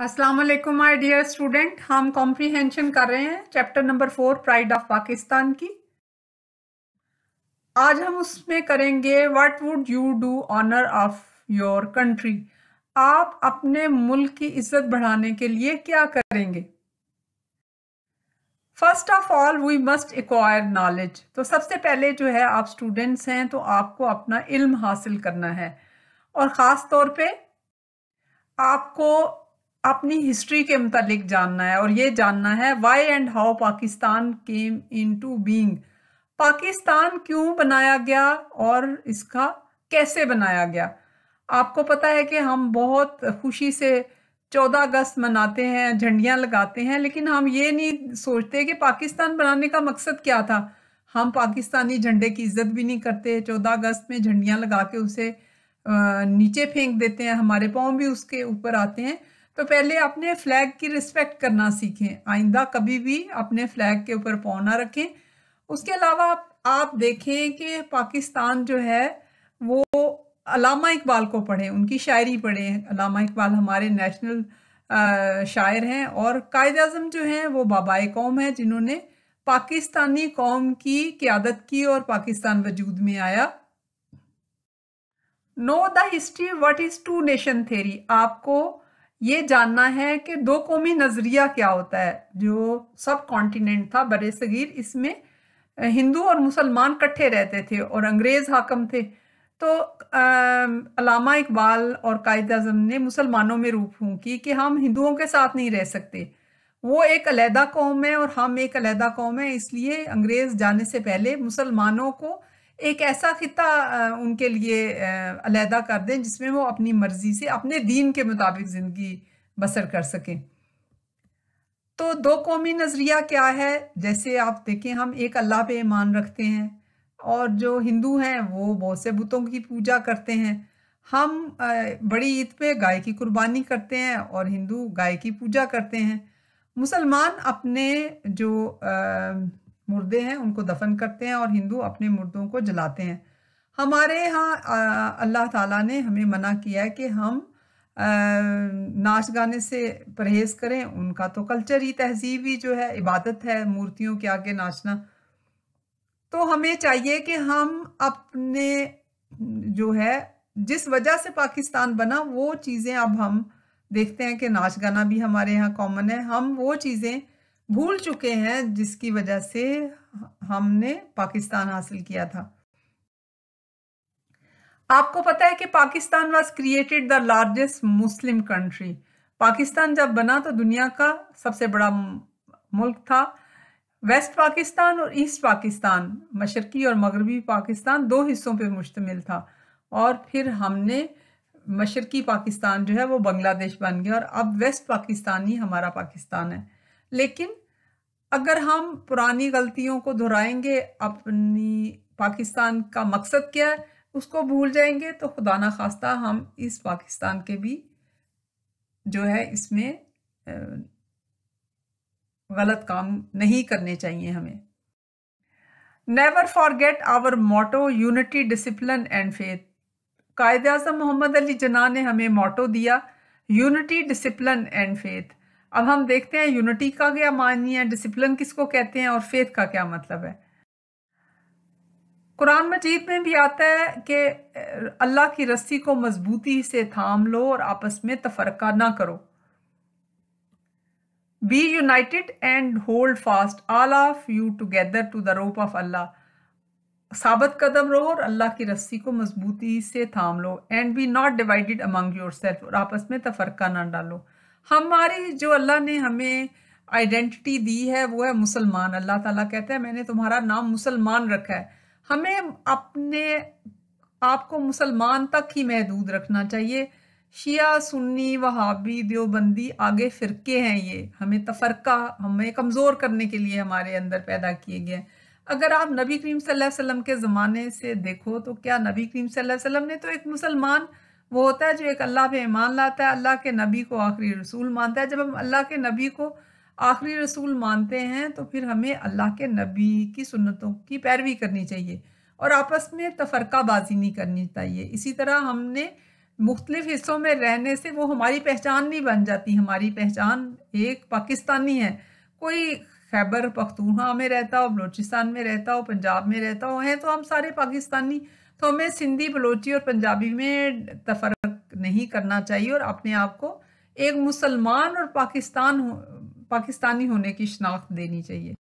अस्सलाम वालेकुम my dear student हम कॉम्प्रीहेंशन कर रहे हैं chapter number four pride of Pakistan की आज हम उसमें करेंगे what would you do honour of your country आप अपने मुल्क की इज्जत बढ़ाने के लिए क्या करेंगे first of all we must acquire knowledge तो सबसे पहले जो है आप स्टूडेंट्स हैं तो आपको अपना इल्म हासिल करना है और ख़ास तौर पे आपको अपनी हिस्ट्री के मुतालिक जानना है और ये जानना है why and how Pakistan came into being Pakistan क्यों बनाया गया और इसका कैसे बनाया गया आपको पता है कि हम बहुत खुशी से 14 अगस्त मनाते हैं झंडियां लगाते हैं लेकिन हम ये नहीं सोचते कि पाकिस्तान बनाने का मकसद क्या था हम पाकिस्तानी झंडे की इज्जत भी नहीं करते 14 अगस्त में झंडियां लगा के उसे नीचे फेंक देते हैं हमारे पाँव भी उसके ऊपर आते हैं तो पहले अपने फ्लैग की रिस्पेक्ट करना सीखें आइंदा कभी भी अपने फ्लैग के ऊपर पाँव ना रखें उसके अलावा आप देखें कि पाकिस्तान जो है वो अलामा इकबाल को पढ़ें उनकी शायरी पढ़ें अलामा इकबाल हमारे नेशनल शायर हैं और कायद अजम जो हैं वो बाबाए कौम है जिन्होंने पाकिस्तानी कौम की क्यादत की और पाकिस्तान वजूद में आया know the history what is two nation theory आपको ये जानना है कि दो कौमी नज़रिया क्या होता है जो सब कॉन्टिनेंट था बर सगीर इसमें हिंदू और मुसलमान कट्ठे रहते थे और अंग्रेज़ हाकम थे तो अलामा इकबाल और कायद अजम ने मुसलमानों में रूप की कि हम हिंदुओं के साथ नहीं रह सकते वो एक अलहदा कौम है और हम एक अलहदा कौम है इसलिए अंग्रेज़ जाने से पहले मुसलमानों को एक ऐसा ख़िता उनके लिए अलहदा कर दें जिसमें वो अपनी मर्ज़ी से अपने दीन के मुताबिक ज़िंदगी बसर कर सकें तो दो कौमी नज़रिया क्या है जैसे आप देखें हम एक अल्लाह पे ईमान रखते हैं और जो हिंदू हैं वो बहुत से बुतों की पूजा करते हैं हम बड़ी ईद पे गाय की कुर्बानी करते हैं और हिंदू गाय की पूजा करते हैं मुसलमान अपने जो आ, मुर्दे हैं उनको दफन करते हैं और हिंदू अपने मुर्दों को जलाते हैं हमारे यहाँ अल्लाह ताला ने हमें मना किया है कि हम आ, नाच गाने से परहेज करें उनका तो कल्चर ही तहजीब ही जो है इबादत है मूर्तियों के आगे नाचना तो हमें चाहिए कि हम अपने जो है जिस वजह से पाकिस्तान बना वो चीज़ें अब हम देखते हैं कि नाच गाना भी हमारे यहाँ कॉमन है हम वो चीज़ें भूल चुके हैं जिसकी वजह से हमने पाकिस्तान हासिल किया था आपको पता है कि Pakistan was created the largest Muslim country Pakistan जब बना तो दुनिया का सबसे बड़ा मुल्क था वेस्ट पाकिस्तान और ईस्ट पाकिस्तान मशरकी और मगरबी पाकिस्तान दो हिस्सों पे मुश्तमिल था और फिर हमने मशरकी पाकिस्तान जो है वो बांग्लादेश बन गया और अब वेस्ट पाकिस्तान ही हमारा पाकिस्तान है लेकिन अगर हम पुरानी गलतियों को दोहराएंगे अपनी पाकिस्तान का मकसद क्या है उसको भूल जाएंगे तो खुदा ना खास्ता हम इस पाकिस्तान के भी जो है इसमें गलत काम नहीं करने चाहिए हमें never forget our motto unity discipline and faith Quaid Azam Mohammad Ali जना ने हमें मोटो दिया यूनिटी डिसिप्लिन एंड फेथ अब हम देखते हैं यूनिटी का क्या मानी है डिसिप्लिन किसको कहते हैं और फेथ का क्या मतलब है कुरान मजीद में भी आता है कि अल्लाह की रस्सी को मजबूती से थाम लो और आपस में तफरका ना करो be united and hold fast all of you together to the rope of Allah साबित कदम रहो और अल्लाह की रस्सी को मजबूती से थाम लो and be not divided among your self और आपस में तफरका ना डालो हमारी जो अल्लाह ने हमें आइडेंटिटी दी है वो है मुसलमान अल्लाह ताला कहता है मैंने तुम्हारा नाम मुसलमान रखा है हमें अपने आप को मुसलमान तक ही महदूद रखना चाहिए शिया सुन्नी वहाबी देवबंदी आगे फ़िरके हैं ये हमें तफरका हमें कमज़ोर करने के लिए हमारे अंदर पैदा किए गए हैं अगर आप नबी करीम सल्लल्लाहु अलैहि वसल्लम के ज़माने से देखो तो क्या नबी करीम सल्लल्लाहु अलैहि वसल्लम ने तो एक मुसलमान वो होता है जो एक अल्लाह पे ईमान लाता है अल्लाह के नबी को आखिरी रसूल मानता है जब हम अल्लाह के नबी को आखिरी रसूल मानते हैं तो फिर हमें अल्लाह के नबी की सुन्नतों की पैरवी करनी चाहिए और आपस में तफरकाबाजी नहीं करनी चाहिए इसी तरह हमने मुख्तलिफ़ हिस्सों में रहने से वो हमारी पहचान नहीं बन जाती हमारी पहचान एक पाकिस्तानी है कोई खैबर पख्तूनहा में रहता हो बलोचिस्तान में रहता हो पंजाब में रहता हो हैं तो हम सारे पाकिस्तानी तो हमें सिंधी बलोची और पंजाबी में तफरक नहीं करना चाहिए और अपने आप को एक मुसलमान और पाकिस्तान पाकिस्तानी होने की शनाख्त देनी चाहिए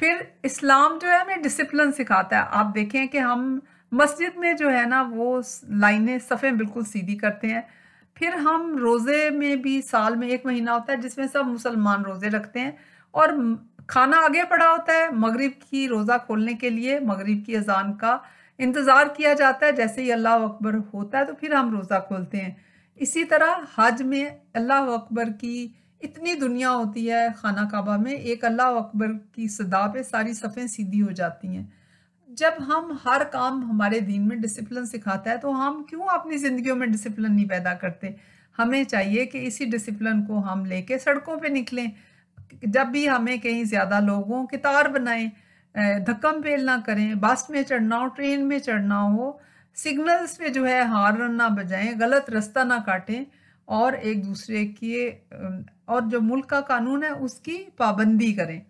फिर इस्लाम जो है हमें डिसिप्लिन सिखाता है आप देखें कि हम मस्जिद में जो है ना वो लाइनें सफ़ें बिल्कुल सीधी करते हैं फिर हम रोज़े में भी साल में एक महीना होता है जिसमें सब मुसलमान रोज़े रखते हैं और खाना आगे पड़ा होता है मगरिब की रोज़ा खोलने के लिए मगरिब की अजान का इंतज़ार किया जाता है जैसे ही अल्लाह अकबर होता है तो फिर हम रोज़ा खोलते हैं इसी तरह हज में अल्लाह अकबर की इतनी दुनिया होती है खाना काबा में एक अल्लाह अकबर की सदा पे सारी सफ़ें सीधी हो जाती हैं जब हम हर काम हमारे दीन में डिसिप्लिन सिखाता है तो हम क्यों अपनी ज़िंदगी में डिसिप्लिन नहीं पैदा करते हमें चाहिए कि इसी डिसिप्लिन को हम लेके सड़कों पे निकलें जब भी हमें कहीं ज़्यादा लोगों की तार बनाएं धक्कम पेल ना करें बस में चढ़ना हो ट्रेन में चढ़ना हो सिग्नल्स पे जो है हॉर्न ना बजाएं गलत रास्ता ना काटें और एक दूसरे की और जो मुल्क का कानून है उसकी पाबंदी करें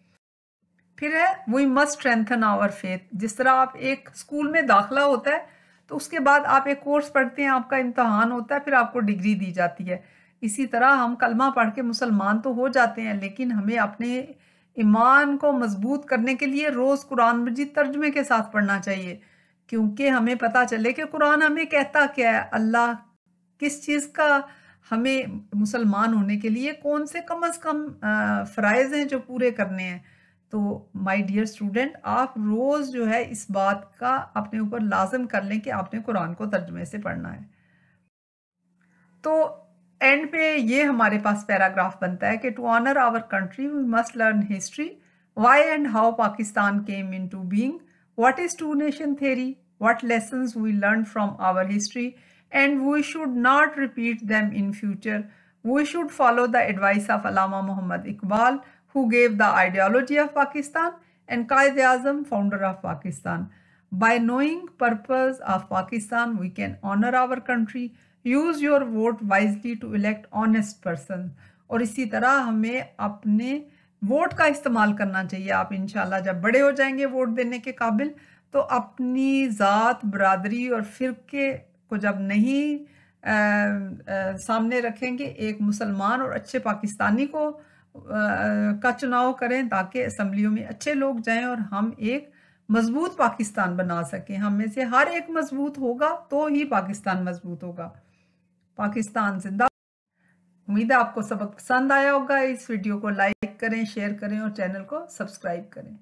फिर है we must strengthen our faith जिस तरह आप एक स्कूल में दाखला होता है तो उसके बाद आप एक कोर्स पढ़ते हैं आपका इम्तहान होता है फिर आपको डिग्री दी जाती है इसी तरह हम कलमा पढ़ के मुसलमान तो हो जाते हैं लेकिन हमें अपने ईमान को मजबूत करने के लिए रोज़ कुरान मजीद तर्जमे के साथ पढ़ना चाहिए क्योंकि हमें पता चले कि कुरान हमें कहता क्या है अल्लाह किस चीज़ का हमें मुसलमान होने के लिए कौन से कम अज़ कम फ्राइज हैं जो पूरे करने हैं तो माय डियर स्टूडेंट आप रोज़ जो है इस बात का अपने ऊपर लाजम कर लें कि आपने कुरान को तर्जमे से पढ़ना है तो एंड पे ये हमारे पास पैराग्राफ बनता है कि to honour our country we must learn history why and how Pakistan came into what is two nation theory what lessons we learned from our history and we should not repeat them in future we should follow the advice of allama muhammad iqbal who gave the ideology of pakistan and qaid azam founder of pakistan by knowing purpose of pakistan we can honor our country use your vote wisely to elect honest person और इसी तरह हमें अपने vote का इस्तेमाल करना चाहिए आप इन जब बड़े हो जाएंगे वोट देने के काबिल तो अपनी ज़ात बरदरी और फ़िरके को जब नहीं आ, आ, सामने रखेंगे एक मुसलमान और अच्छे पाकिस्तानी को आ, का चुनाव करें ताकि असम्बलियों में अच्छे लोग जाएं और हम एक मजबूत पाकिस्तान बना सकें हम में से हर एक मजबूत होगा तो ही पाकिस्तान मजबूत होगा पाकिस्तान जिंदा उम्मीद है आपको सबक पसंद आया होगा इस वीडियो को लाइक करें शेयर करें और चैनल को सब्सक्राइब करें